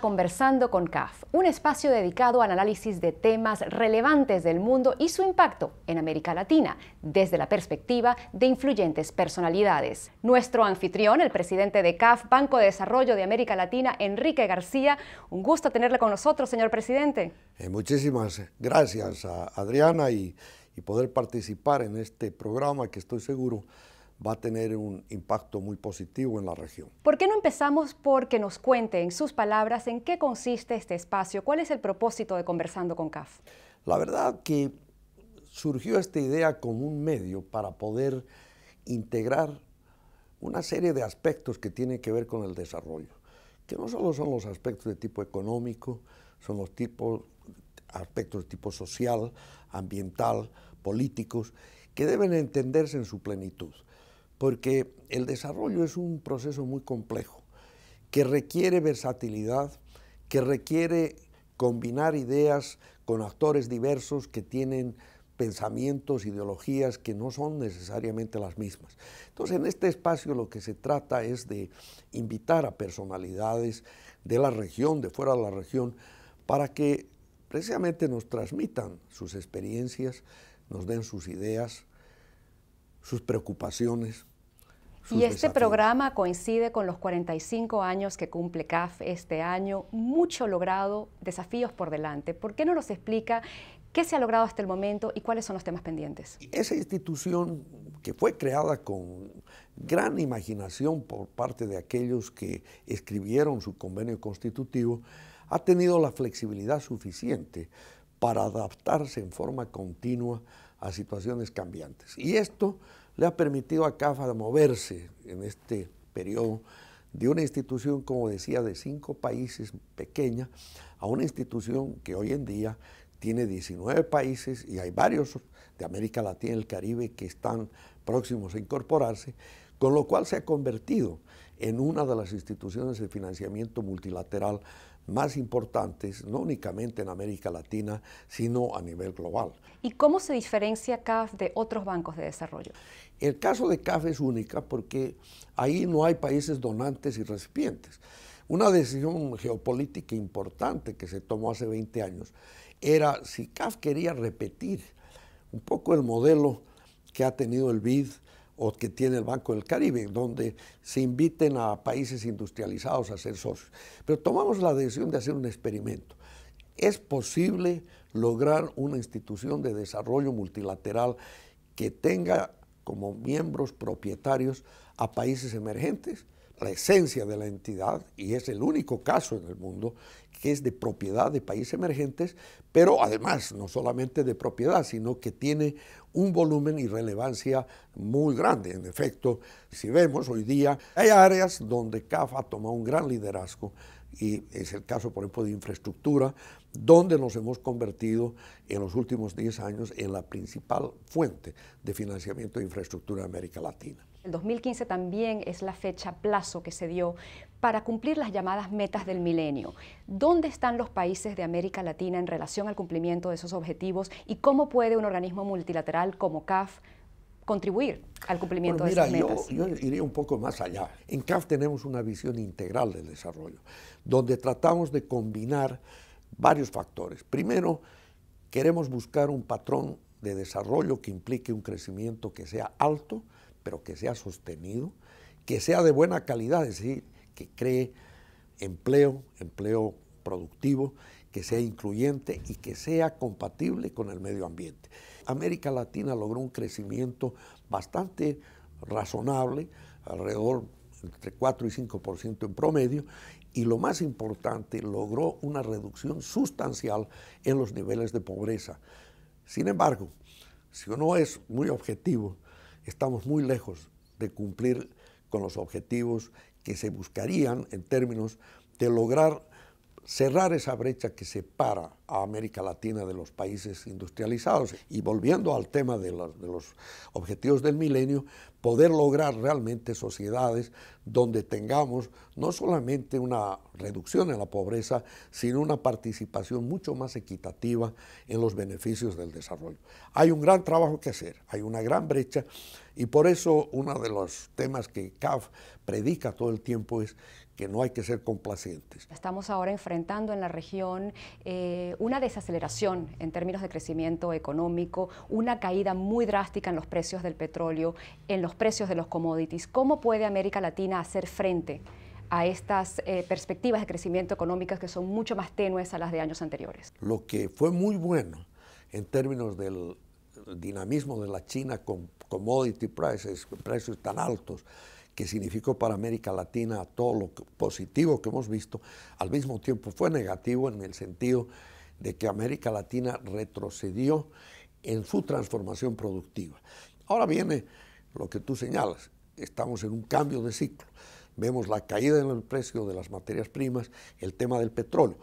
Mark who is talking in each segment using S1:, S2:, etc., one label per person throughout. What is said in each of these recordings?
S1: Conversando con CAF, un espacio dedicado al análisis de temas relevantes del mundo y su impacto en América Latina, desde la perspectiva de influyentes personalidades. Nuestro anfitrión, el presidente de CAF, Banco de Desarrollo de América Latina, Enrique García. Un gusto tenerle con nosotros, señor presidente.
S2: Eh, muchísimas gracias a Adriana y poder participar en este programa que estoy seguro va a tener un impacto muy positivo en la región.
S1: ¿Por qué no empezamos por que nos cuente en sus palabras en qué consiste este espacio? ¿Cuál es el propósito de Conversando con CAF?
S2: La verdad que surgió esta idea como un medio para poder integrar una serie de aspectos que tienen que ver con el desarrollo, que no solo son los aspectos de tipo económico, son los tipos, aspectos de tipo social, ambiental, políticos, que deben entenderse en su plenitud porque el desarrollo es un proceso muy complejo, que requiere versatilidad, que requiere combinar ideas con actores diversos que tienen pensamientos, ideologías que no son necesariamente las mismas. Entonces, en este espacio lo que se trata es de invitar a personalidades de la región, de fuera de la región, para que precisamente nos transmitan sus experiencias, nos den sus ideas, sus preocupaciones.
S1: y este programa coincide con los 45 años que cumple CAF este año, mucho logrado, desafíos por delante. ¿Por qué no nos explica qué se ha logrado hasta el momento y cuáles son los temas pendientes?
S2: Esa institución que fue creada con gran imaginación por parte de aquellos que escribieron su convenio constitutivo, ha tenido la flexibilidad suficiente para adaptarse en forma continua a situaciones cambiantes. Y esto le ha permitido a CAFA moverse en este periodo de una institución, como decía, de cinco países pequeña, a una institución que hoy en día tiene 19 países y hay varios de América Latina y el Caribe que están próximos a incorporarse, con lo cual se ha convertido en una de las instituciones de financiamiento multilateral más importantes, no únicamente en América Latina, sino a nivel global.
S1: ¿Y cómo se diferencia CAF de otros bancos de desarrollo?
S2: El caso de CAF es única porque ahí no hay países donantes y recipientes. Una decisión geopolítica importante que se tomó hace 20 años era si CAF quería repetir un poco el modelo que ha tenido el BID o que tiene el Banco del Caribe, donde se inviten a países industrializados a ser socios. Pero tomamos la decisión de hacer un experimento. ¿Es posible lograr una institución de desarrollo multilateral que tenga como miembros propietarios a países emergentes? La esencia de la entidad, y es el único caso en el mundo, que es de propiedad de países emergentes, pero además no solamente de propiedad, sino que tiene un volumen y relevancia muy grande. En efecto, si vemos hoy día, hay áreas donde CAF ha tomado un gran liderazgo y es el caso, por ejemplo, de infraestructura, donde nos hemos convertido en los últimos 10 años en la principal fuente de financiamiento de infraestructura en América Latina.
S1: El 2015 también es la fecha plazo que se dio para cumplir las llamadas metas del milenio. ¿Dónde están los países de América Latina en relación al cumplimiento de esos objetivos y cómo puede un organismo multilateral como CAF contribuir al cumplimiento pues de esas metas? Yo,
S2: yo iría un poco más allá. En CAF tenemos una visión integral del desarrollo, donde tratamos de combinar varios factores. Primero, queremos buscar un patrón de desarrollo que implique un crecimiento que sea alto, pero que sea sostenido, que sea de buena calidad, decir, que cree empleo, empleo productivo, que sea incluyente y que sea compatible con el medio ambiente. América Latina logró un crecimiento bastante razonable, alrededor entre 4 y 5% en promedio, y lo más importante, logró una reducción sustancial en los niveles de pobreza. Sin embargo, si uno es muy objetivo, estamos muy lejos de cumplir con los objetivos que se buscarían en términos de lograr cerrar esa brecha que separa a América Latina de los países industrializados. Y volviendo al tema de, los objetivos del milenio, poder lograr realmente sociedades donde tengamos no solamente una reducción en la pobreza, sino una participación mucho más equitativa en los beneficios del desarrollo. Hay un gran trabajo que hacer, hay una gran brecha y por eso uno de los temas que CAF predica todo el tiempo es que no hay que ser complacientes.
S1: Estamos ahora enfrentando en la región eh, una desaceleración en términos de crecimiento económico, una caída muy drástica en los precios del petróleo, en los precios de los commodities. ¿Cómo puede América Latina hacer frente a estas eh, perspectivas de crecimiento económico que son mucho más tenues a las de años anteriores?
S2: Lo que fue muy bueno en términos del dinamismo de la China con commodity prices, precios tan altos, que significó para América Latina todo lo positivo que hemos visto, al mismo tiempo fue negativo en el sentido de que América Latina retrocedió en su transformación productiva. Ahora viene lo que tú señalas, estamos en un cambio de ciclo. Vemos la caída en el precio de las materias primas, el tema del petróleo,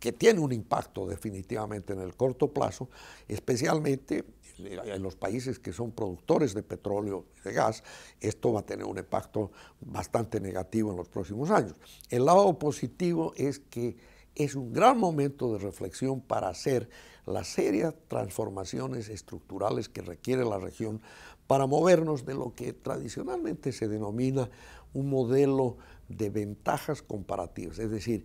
S2: que tiene un impacto definitivamente en el corto plazo, especialmente eh, en los países que son productores de petróleo y de gas, esto va a tener un impacto bastante negativo en los próximos años. El lado positivo es que es un gran momento de reflexión para hacer las serias transformaciones estructurales que requiere la región para movernos de lo que tradicionalmente se denomina un modelo de ventajas comparativas, es decir,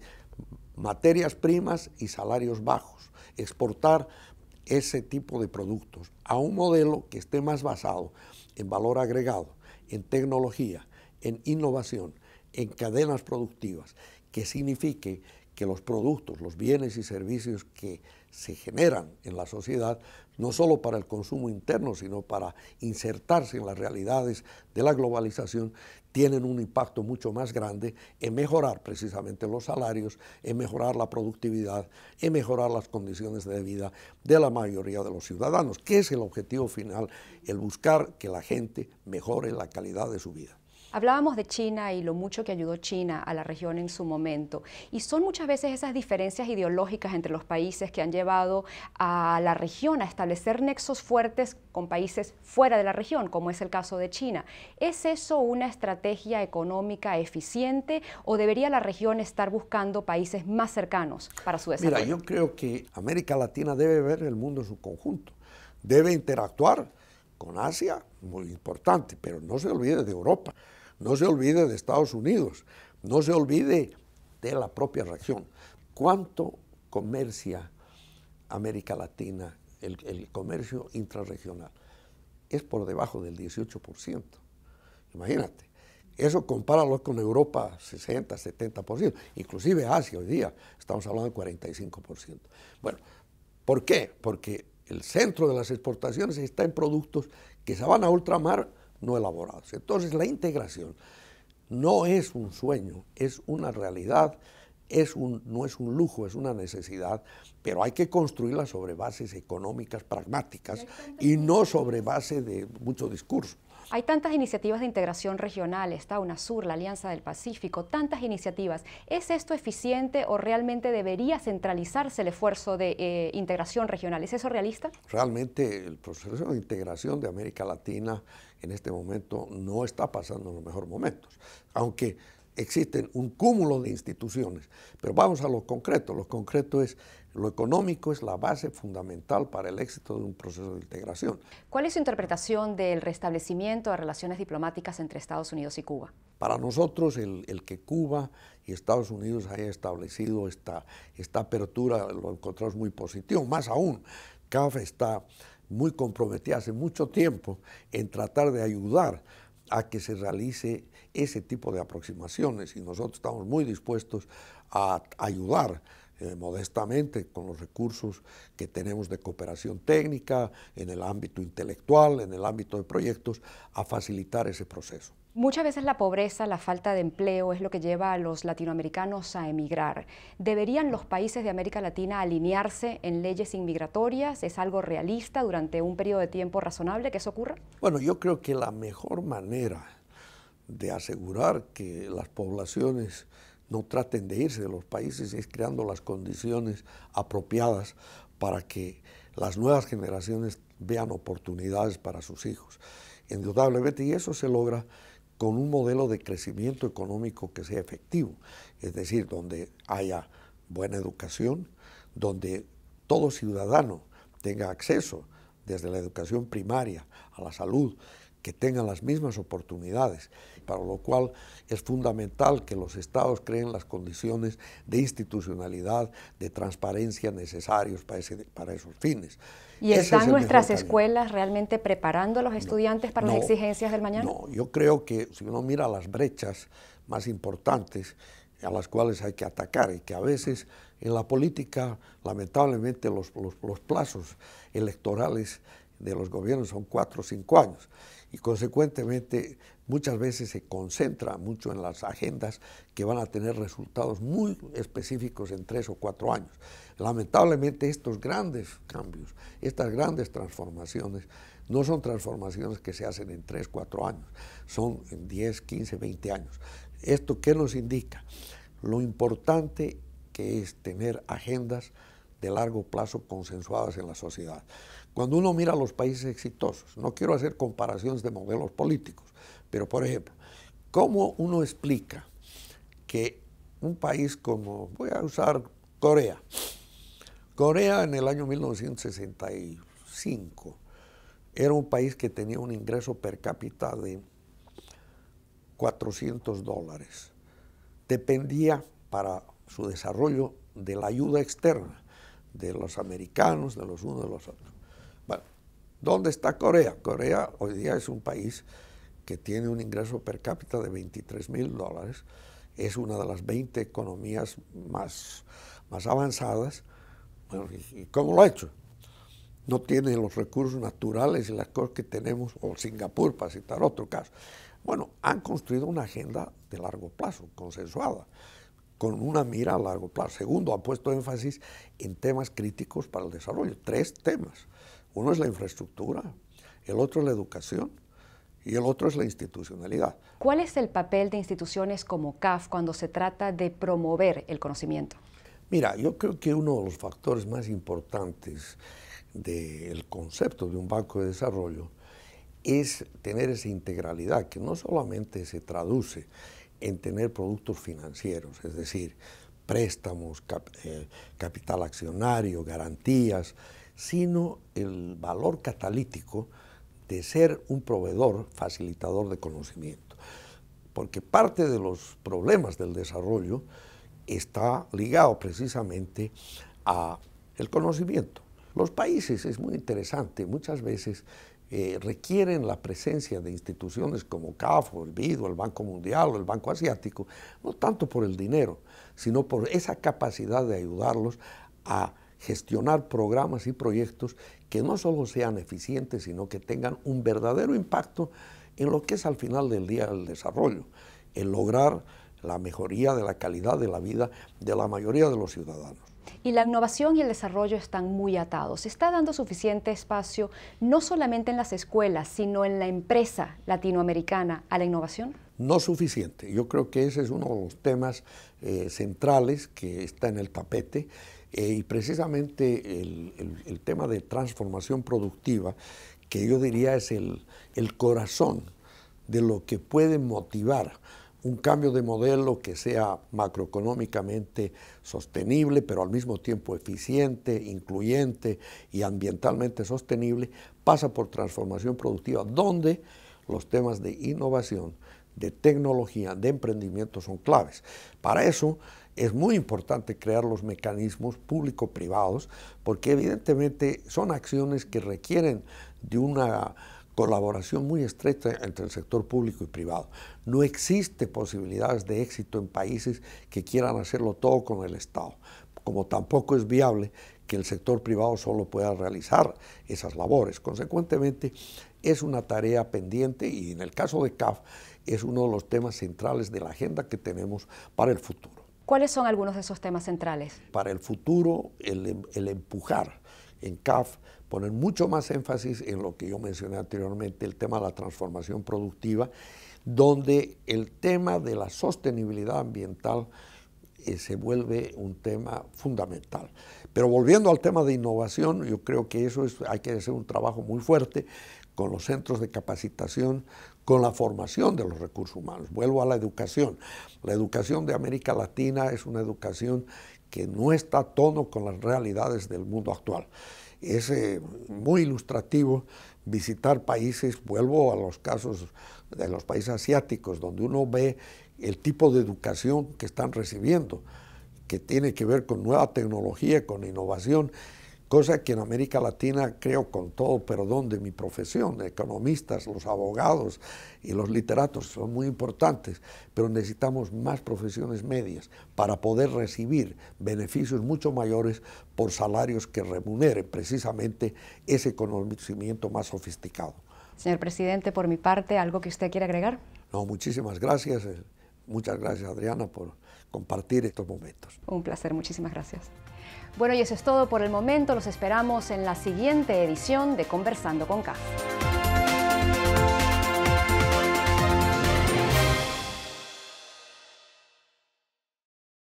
S2: materias primas y salarios bajos, exportar ese tipo de productos a un modelo que esté más basado en valor agregado, en tecnología, en innovación, en cadenas productivas, que signifique que los productos, los bienes y servicios que se generan en la sociedad no solo para el consumo interno, sino para insertarse en las realidades de la globalización, tienen un impacto mucho más grande en mejorar precisamente los salarios, en mejorar la productividad, en mejorar las condiciones de vida de la mayoría de los ciudadanos, que es el objetivo final, el buscar que la gente mejore la calidad de su vida.
S1: Hablábamos de China y lo mucho que ayudó China a la región en su momento. Y son muchas veces esas diferencias ideológicas entre los países que han llevado a la región a establecer nexos fuertes con países fuera de la región, como es el caso de China. ¿Es eso una estrategia económica eficiente o debería la región estar buscando países más cercanos para su desarrollo? Mira, yo creo
S2: que América Latina debe ver el mundo en su conjunto. Debe interactuar con Asia, muy importante, pero no se olvide de Europa. No se olvide de Estados Unidos, no se olvide de la propia región. ¿Cuánto comercia América Latina, el, comercio intrarregional? Es por debajo del 18%. Imagínate. Eso compáralo con Europa, 60, 70%. Inclusive Asia hoy día, estamos hablando de 45%. Bueno, ¿por qué? Porque el centro de las exportaciones está en productos que se van a ultramar no elaborados. Entonces la integración no es un sueño, es una realidad, es un, no es un lujo, es una necesidad, pero hay que construirla sobre bases económicas pragmáticas y no sobre base de mucho discurso.
S1: Hay tantas iniciativas de integración regional, está UNASUR, la Alianza del Pacífico, tantas iniciativas. ¿Es esto eficiente o realmente debería centralizarse el esfuerzo de eh, integración regional? ¿Es eso realista?
S2: Realmente el proceso de integración de América Latina en este momento no está pasando en los mejores momentos, aunque existen un cúmulo de instituciones. Pero vamos a lo concreto. Lo concreto es lo económico es la base fundamental para el éxito de un proceso de integración.
S1: ¿Cuál es su interpretación del restablecimiento de relaciones diplomáticas entre Estados Unidos y Cuba?
S2: Para nosotros, el, que Cuba y Estados Unidos haya establecido esta, esta apertura lo encontramos muy positivo. Más aún, CAF está muy comprometida hace mucho tiempo en tratar de ayudar a que se realice ese tipo de aproximaciones y nosotros estamos muy dispuestos a ayudar eh, modestamente con los recursos que tenemos de cooperación técnica, en el ámbito intelectual, en el ámbito de proyectos, a facilitar ese proceso.
S1: Muchas veces la pobreza, la falta de empleo es lo que lleva a los latinoamericanos a emigrar. ¿Deberían los países de América Latina alinearse en leyes inmigratorias? ¿Es algo realista durante un periodo de tiempo razonable que eso ocurra?
S2: Bueno, yo creo que la mejor manera de asegurar que las poblaciones no traten de irse de los países, es creando las condiciones apropiadas para que las nuevas generaciones vean oportunidades para sus hijos. Indudablemente, y eso se logra con un modelo de crecimiento económico que sea efectivo, es decir, donde haya buena educación, donde todo ciudadano tenga acceso desde la educación primaria a la salud, que tengan las mismas oportunidades, para lo cual es fundamental que los estados creen las condiciones de institucionalidad, de transparencia necesarios para, para esos fines. ¿Y están nuestras escuelas
S1: realmente preparando a los estudiantes para las exigencias del mañana? No,
S2: yo creo que si uno mira las brechas más importantes a las cuales hay que atacar y que a veces en la política lamentablemente los, los plazos electorales de los gobiernos son cuatro o cinco años y consecuentemente muchas veces se concentra mucho en las agendas que van a tener resultados muy específicos en tres o cuatro años. Lamentablemente estos grandes cambios, estas grandes transformaciones, no son transformaciones que se hacen en tres, cuatro años, son en 10, 15, 20 años. ¿Esto qué nos indica? Lo importante que es tener agendas de largo plazo consensuadas en la sociedad. Cuando uno mira los países exitosos, no quiero hacer comparaciones de modelos políticos, pero por ejemplo, ¿cómo uno explica que un país como, voy a usar Corea, Corea en el año 1965 era un país que tenía un ingreso per cápita de 400 dólares. Dependía para su desarrollo de la ayuda externa de los americanos, de los unos, de los otros. ¿Dónde está Corea? Corea hoy día es un país que tiene un ingreso per cápita de 23 mil dólares, es una de las 20 economías más, más avanzadas. ¿Y cómo lo ha hecho? No tiene los recursos naturales y las cosas que tenemos, o Singapur, para citar otro caso. Bueno, han construido una agenda de largo plazo, consensuada, con una mira a largo plazo. Segundo, han puesto énfasis en temas críticos para el desarrollo, tres temas uno es la infraestructura, el otro es la educación y el otro es la institucionalidad.
S1: ¿Cuál es el papel de instituciones como CAF cuando se trata de promover el conocimiento?
S2: Mira, yo creo que uno de los factores más importantes del concepto de un banco de desarrollo es tener esa integralidad que no solamente se traduce en tener productos financieros, es decir, préstamos, eh, capital accionario, garantías, sino el valor catalítico de ser un proveedor facilitador de conocimiento. Porque parte de los problemas del desarrollo está ligado precisamente a el conocimiento. Los países, es muy interesante, muchas veces eh, requieren la presencia de instituciones como CAFO, el BIDO, el Banco Mundial, el Banco Asiático, no tanto por el dinero, sino por esa capacidad de ayudarlos a gestionar programas y proyectos que no solo sean eficientes, sino que tengan un verdadero impacto en lo que es al final del día el desarrollo, el lograr la mejoría de la calidad de la vida de la mayoría de los ciudadanos
S1: y la innovación y el desarrollo están muy atados. Se está dando suficiente espacio no solamente en las escuelas, sino en la empresa latinoamericana a la innovación.
S2: No suficiente. Yo creo que ese es uno de los temas eh, centrales que está en el tapete eh, y precisamente el, tema de transformación productiva, que yo diría es el corazón de lo que puede motivar un cambio de modelo que sea macroeconómicamente sostenible, pero al mismo tiempo eficiente, incluyente y ambientalmente sostenible, pasa por transformación productiva, donde los temas de innovación, de tecnología, de emprendimiento son claves. Para eso es muy importante crear los mecanismos público-privados, porque evidentemente son acciones que requieren de una colaboración muy estrecha entre el sector público y privado. No existe posibilidades de éxito en países que quieran hacerlo todo con el Estado, como tampoco es viable que el sector privado solo pueda realizar esas labores. Consecuentemente, es una tarea pendiente y en el caso de CAF es uno de los temas centrales de la agenda que tenemos para el futuro.
S1: ¿Cuáles son algunos de esos temas centrales?
S2: Para el futuro, el, el empujar en CAF, ponen mucho más énfasis en lo que yo mencioné anteriormente, el tema de la transformación productiva, donde el tema de la sostenibilidad ambiental eh, se vuelve un tema fundamental. Pero volviendo al tema de innovación, yo creo que eso hay que hacer un trabajo muy fuerte con los centros de capacitación, con la formación de los recursos humanos. Vuelvo a la educación. La educación de América Latina es una educación que no está a tono con las realidades del mundo actual. Es eh, muy ilustrativo visitar países, vuelvo a los casos de los países asiáticos, donde uno ve el tipo de educación que están recibiendo, que tiene que ver con nueva tecnología, con innovación cosa que en América Latina creo con todo perdón de mi profesión, economistas, los abogados y los literatos son muy importantes, pero necesitamos más profesiones medias para poder recibir beneficios mucho mayores por salarios que remuneren precisamente ese conocimiento más sofisticado.
S1: Señor presidente, por mi parte, ¿algo que usted quiera agregar?
S2: No, muchísimas gracias. Muchas gracias, Adriana, por compartir estos momentos.
S1: Un placer, muchísimas gracias. Bueno, y eso es todo por el momento. Los esperamos en la siguiente edición de Conversando con CAF.